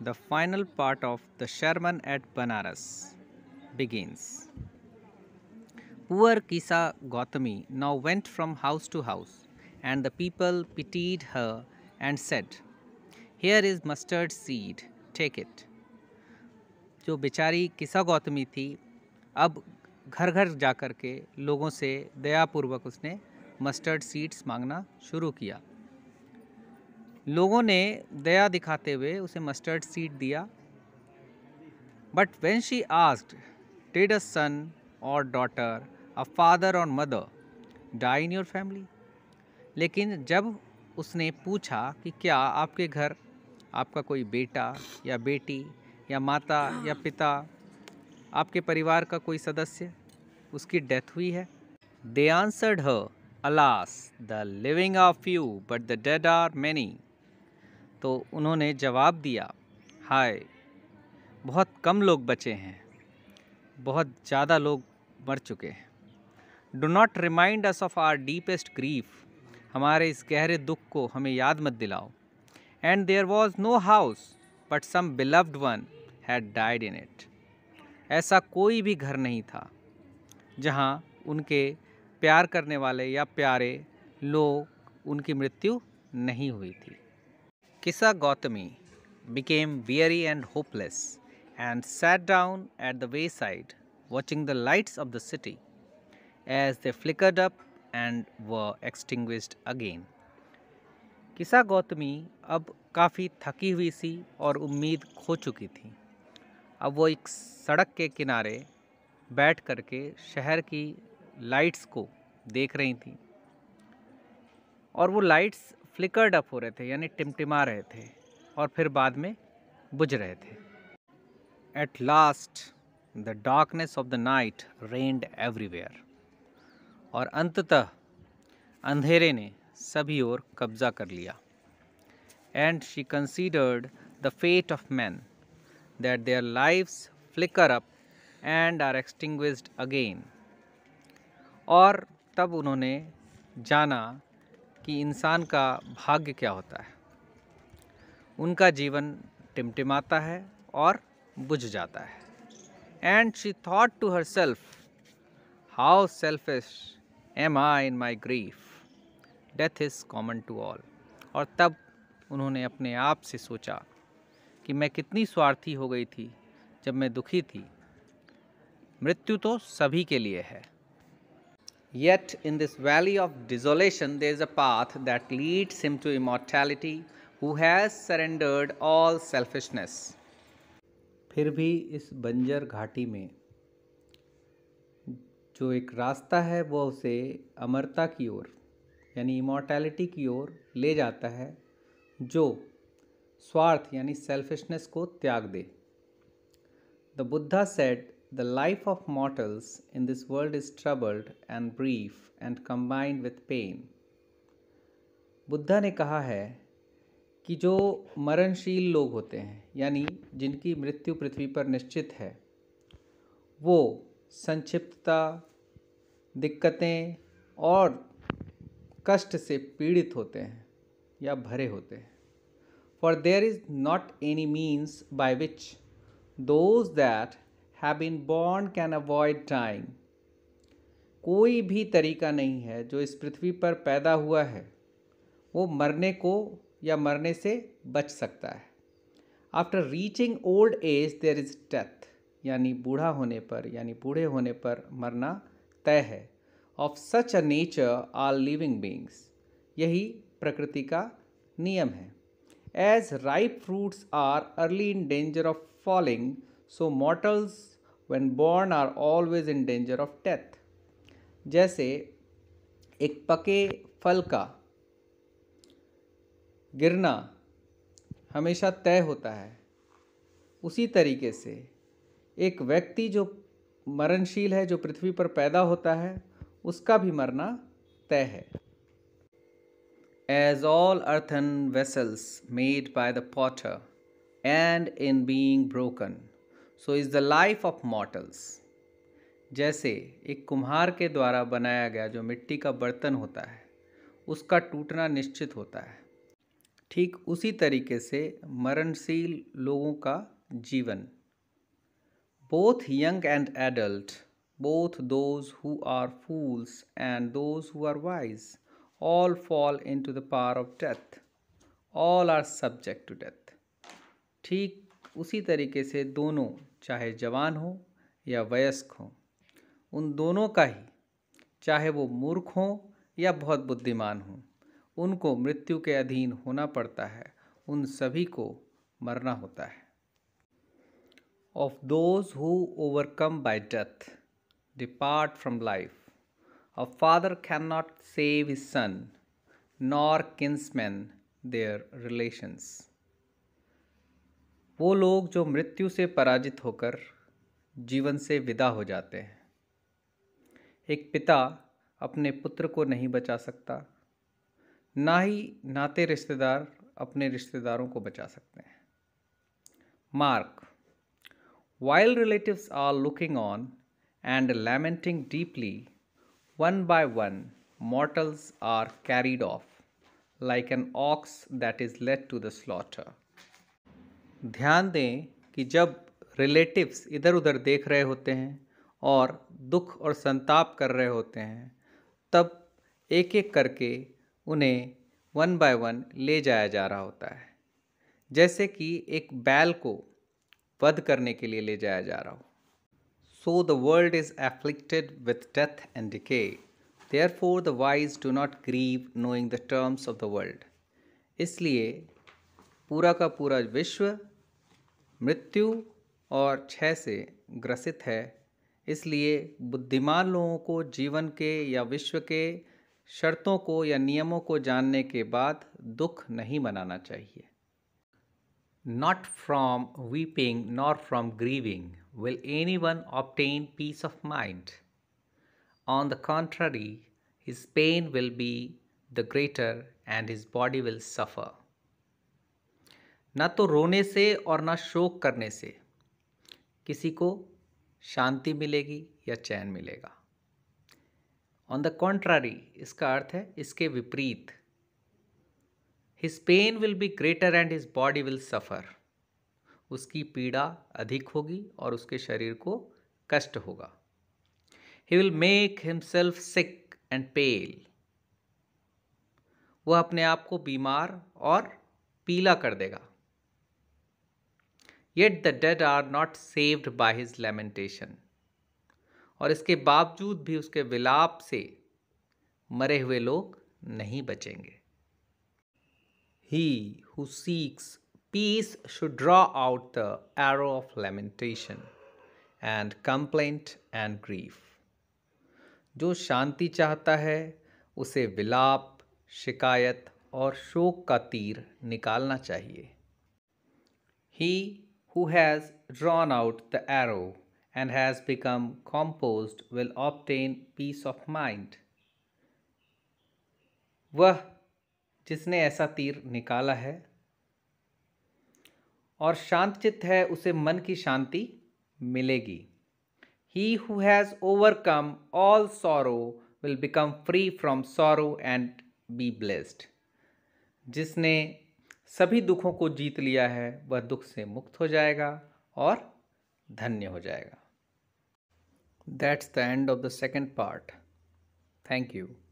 the final part of the Sherman at Banaras begins. Poor Kisa Gautami now went from house to house, and the people pitied her and said, Here is mustard seed, take it. जो बेचारी किसा गौतमी थी अब घर घर जा कर के लोगों से दयापूर्वक उसने मस्टर्ड सीड्स मांगना शुरू किया लोगों ने दया दिखाते हुए उसे मस्टर्ड सीड दिया but when she asked did a son or daughter a father or mother die in your family लेकिन जब उसने पूछा कि क्या आपके घर आपका कोई बेटा या बेटी या माता या पिता आपके परिवार का कोई सदस्य उसकी डेथ हुई है they answered her alas the living of you but the dead are many तो उन्होंने जवाब दिया हाय बहुत कम लोग बचे हैं बहुत ज़्यादा लोग मर चुके हैं do not remind us of our deepest grief हमारे इस गहरे दुख को हमें याद मत दिलाओ and there was no house but some beloved one had died in it ऐसा कोई भी घर नहीं था जहाँ उनके प्यार करने वाले या प्यारे लोग उनकी मृत्यु नहीं हुई थी Kisa Gautami became weary and hopeless and sat down at the wayside watching the lights of the city as they flickered up and were extinguished again. किसा गौतमी अब काफ़ी थकी हुई सी और उम्मीद खो चुकी थी अब वो एक सड़क के किनारे बैठ करके शहर की लाइट्स को देख रही थी और वो लाइट्स फ्लिकर्ड अप हो रहे थे यानी टिमटिमा रहे थे और फिर बाद में बुझ रहे थे at last the darkness of the night reigned everywhere और अंततः अंधेरे ने सभी ओर कब्जा कर लिया and she considered the fate of man that their lives flicker up and are extinguished again और तब उन्होंने जाना कि इंसान का भाग्य क्या होता है उनका जीवन टिमटिमाता है और बुझ जाता है and she thought to herself how selfish am I in my grief death is common to all और तब उन्होंने अपने आप से सोचा कि मैं कितनी स्वार्थी हो गई थी जब मैं दुखी थी मृत्यु तो सभी के लिए है Yet in this valley of desolation, there is a path that leads him to immortality who has surrendered all selfishness. फिर भी इस बंजर घाटी में जो एक रास्ता है वो उसे अमरता की ओर यानी इमोर्टैलिटी की ओर ले जाता है जो स्वार्थ यानी सेल्फिशनेस को त्याग दे the Buddha said The life of mortals in this world is troubled and brief and combined with pain. Buddha ने कहा है कि जो मरणशील लोग होते हैं यानी जिनकी मृत्यु पृथ्वी पर निश्चित है वो संक्षिप्तता दिक्कतें और कष्ट से पीड़ित होते हैं या भरे होते हैं for there is not any means by which those that have been born can avoid time कोई भी तरीका नहीं है जो इस पृथ्वी पर पैदा हुआ है वो मरने को या मरने से बच सकता है after reaching old age there is death यानी बूढ़ा होने पर यानी बूढ़े होने पर मरना तय है of such a nature are living beings यही प्रकृति का नियम है as ripe fruits are early in danger of falling so mortals when born are always in danger of death जैसे एक पके फल का गिरना हमेशा तय होता है उसी तरीके से एक व्यक्ति जो मरणशील है जो पृथ्वी पर पैदा होता है उसका भी मरना तय है as all earthen vessels made by the potter end in being broken so is the life of mortals जैसे एक कुम्हार के द्वारा बनाया गया जो मिट्टी का बर्तन होता है उसका टूटना निश्चित होता है ठीक उसी तरीके से मरणशील लोगों का जीवन both young and adult both those who are fools and those who are wise all fall into the power of death all are subject to death ठीक उसी तरीके से दोनों चाहे जवान हो या वयस्क हो उन दोनों का ही चाहे वो मूर्ख हों या बहुत बुद्धिमान हों उनको मृत्यु के अधीन होना पड़ता है उन सभी को मरना होता है of those who overcome by death depart from life a father can not save his son nor kinsmen their relations वो लोग जो मृत्यु से पराजित होकर जीवन से विदा हो जाते हैं एक पिता अपने पुत्र को नहीं बचा सकता ना ही नाते रिश्तेदार अपने रिश्तेदारों को बचा सकते हैं mark while relatives are looking on and lamenting deeply one by one mortals are carried off like an ox that is led to the slaughter ध्यान दें कि जब रिलेटिव्स इधर उधर देख रहे होते हैं और दुख और संताप कर रहे होते हैं तब एक एक करके उन्हें वन बाय वन ले जाया जा रहा होता है जैसे कि एक बैल को वध करने के लिए ले जाया जा रहा हो so the world is afflicted with death and decay therefore the wise do not grieve knowing the terms of the world इसलिए पूरा का पूरा विश्व मृत्यु और क्षय से ग्रसित है इसलिए बुद्धिमान लोगों को जीवन के या विश्व के शर्तों को या नियमों को जानने के बाद दुख नहीं मनाना चाहिए not from weeping not from grieving will any one obtain peace of mind on the contrary his pain will be the greater and his body will suffer ना तो रोने से और ना शोक करने से किसी को शांति मिलेगी या चैन मिलेगा ऑन द कॉन्ट्रारी इसका अर्थ है इसके विपरीत his pain will be greater and his body will suffer उसकी पीड़ा अधिक होगी और उसके शरीर को कष्ट होगा he will make himself sick and pale वह अपने आप को बीमार और पीला कर देगा yet the dead are not saved by his lamentation और इसके बावजूद भी उसके विलाप से मरे हुए लोग नहीं बचेंगे he who seeks peace should draw out the arrow of lamentation and complaint and grief जो शांति चाहता है उसे विलाप शिकायत और शोक का तीर निकालना चाहिए ही who has drawn out the arrow and has become composed will obtain peace of mind. वह जिसने ऐसा तीर निकाला है और शांतचित्त है उसे मन की शांति मिलेगी he who has overcome all sorrow will become free from sorrow and be blessed जिसने सभी दुखों को जीत लिया है वह दुख से मुक्त हो जाएगा और धन्य हो जाएगा that's the end of the second part thank you